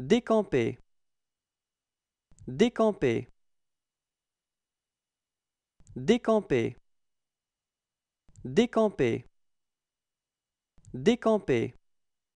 Décamper. Décamper. Décamper. Décamper. Décamper.